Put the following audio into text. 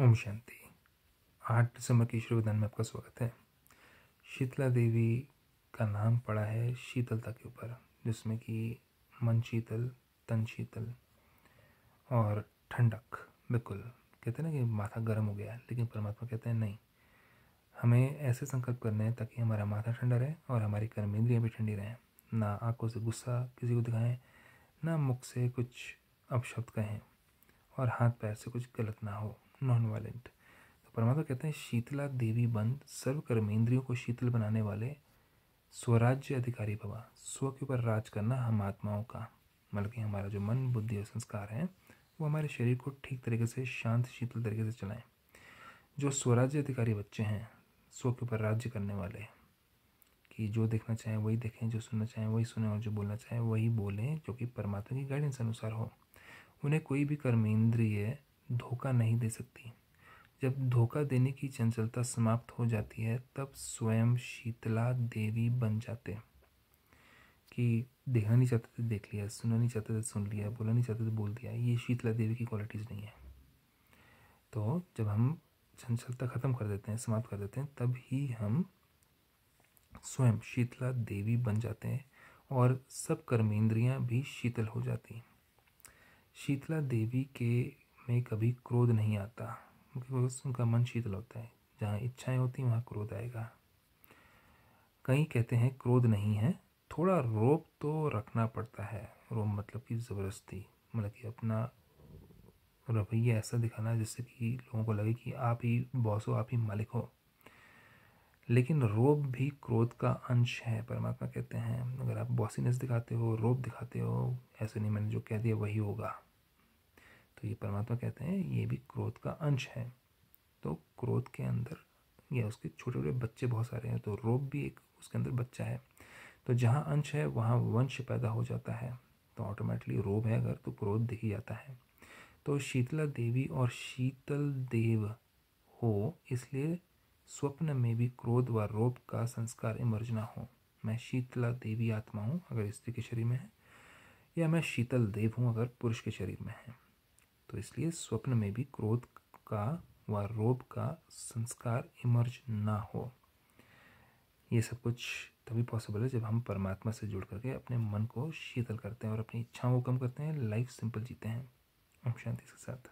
ओम शांति आठ दिसंबर के ईश्वर विधान में आपका स्वागत है शीतला देवी का नाम पड़ा है शीतलता के ऊपर जिसमें कि मन शीतल तन शीतल और ठंडक बिल्कुल कहते हैं ना कि माथा गर्म हो गया लेकिन परमात्मा कहते हैं नहीं हमें ऐसे संकल्प करने हैं ताकि हमारा माथा ठंडा रहे और हमारी कर्मेंद्रियाँ भी ठंडी रहें ना आंखों से गुस्सा किसी को दिखाएं ना मुख से कुछ अपशब्द कहें और हाथ पैर से कुछ गलत ना हो नॉन वायलेंट तो परमात्मा कहते हैं शीतला देवी बंद सर्व कर्मेंद्रियों को शीतल बनाने वाले स्वराज्य अधिकारी भवा स्व के ऊपर राज करना हम आत्माओं का मतलब कि हमारा जो मन बुद्धि और संस्कार है वो हमारे शरीर को ठीक तरीके से शांत शीतल तरीके से चलाएं जो स्वराज्य अधिकारी बच्चे हैं स्व के ऊपर राज्य करने वाले कि जो देखना चाहें वही देखें जो सुनना चाहें वही सुने और जो बोलना चाहें वही बोलें जो कि परमात्मा की गाइडेंस अनुसार हो उन्हें कोई भी कर्मेंद्रिय धोखा नहीं दे सकती जब धोखा देने की चंचलता समाप्त हो जाती है तब स्वयं शीतला देवी बन जाते हैं कि देखना नहीं चाहते थे देख लिया सुनना नहीं चाहते थे सुन लिया बोला नहीं चाहते थे बोल दिया ये शीतला देवी की क्वालिटीज़ नहीं है तो जब हम चंचलता ख़त्म कर देते हैं समाप्त कर देते हैं तब ही हम स्वयं शीतला देवी बन जाते हैं और सब कर्मेंद्रियाँ भी शीतल हो जाती हैं शीतला देवी के में कभी क्रोध नहीं आता क्योंकि उनका मन शीतल होता है जहाँ इच्छाएं होती हैं वहाँ क्रोध आएगा कई कहते हैं क्रोध नहीं है थोड़ा रोप तो रखना पड़ता है रोप मतलब कि ज़बरदस्ती मतलब कि अपना रवैया ऐसा दिखाना जिससे कि लोगों को लगे कि आप ही बॉस हो आप ही मालिक हो लेकिन रोब भी क्रोध का अंश है परमात्मा कहते हैं अगर आप बॉसीनेस दिखाते हो रोब दिखाते हो ऐसे नहीं मैंने जो कह दिया वही होगा तो ये परमात्मा कहते हैं ये भी क्रोध का अंश है तो क्रोध के अंदर या उसके छोटे छोटे बच्चे बहुत सारे हैं तो रोप भी एक उसके अंदर बच्चा है तो जहाँ अंश है वहाँ वंश पैदा हो जाता है तो ऑटोमेटिकली रोब है अगर तो क्रोध दिखी जाता है तो शीतला देवी और शीतल देव हो इसलिए स्वप्न में भी क्रोध व रोप का संस्कार इमर्जना हो मैं शीतला देवी आत्मा हूँ अगर स्त्री के शरीर में है या मैं शीतल देव हूँ अगर पुरुष के शरीर में है तो इसलिए स्वप्न में भी क्रोध का व रोग का संस्कार इमर्ज ना हो ये सब कुछ तभी पॉसिबल है जब हम परमात्मा से जुड़ करके अपने मन को शीतल करते हैं और अपनी इच्छाओं को कम करते हैं लाइफ सिंपल जीते हैं ओम शांति के साथ